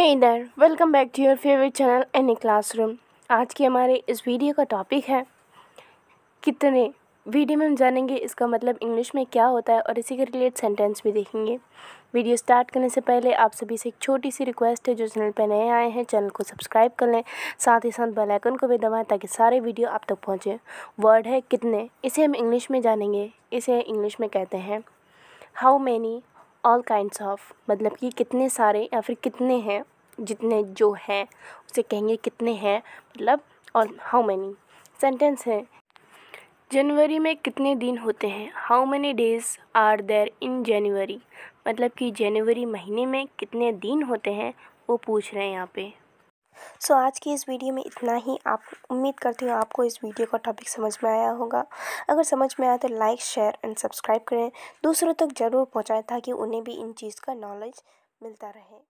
हे इधर welcome back to your favourite channel any classroom आज की हमारे इस वीडियो का टॉपिक है कितने वीडियो में हम जानेंगे इसका मतलब इंग्लिश में क्या होता है और इसी के रिलेटेड सेंटेंस भी देखेंगे वीडियो स्टार्ट करने से पहले आप सभी से एक छोटी सी रिक्वेस्ट है जो चैनल पर नए आए हैं चैनल को सब्सक्राइब कर लें साथ ही साथ बेल आइकन को भी दबाएं ताकि सारे वीडियो आप तक पहुँचें वर्ड है कितने इसे हम इंग्लिश में जानेंगे इसे इंग्लिश में कहते हैं how many all kind of मतलब कि कितने सारे या फिर कितने हैं जितने जो हैं उसे कहेंगे कितने हैं मतलब और हाउ मैनी सेंटेंस है जनवरी में कितने दिन होते हैं how many days are there in January मतलब कि जनवरी महीने में कितने दिन होते हैं वो पूछ रहे हैं यहाँ पे सो so, आज की इस वीडियो में इतना ही आप उम्मीद करती हूँ आपको इस वीडियो का टॉपिक समझ में आया होगा अगर समझ में आया तो लाइक शेयर एंड सब्सक्राइब करें दूसरों तक ज़रूर पहुँचाएं ताकि उन्हें भी इन चीज़ का नॉलेज मिलता रहे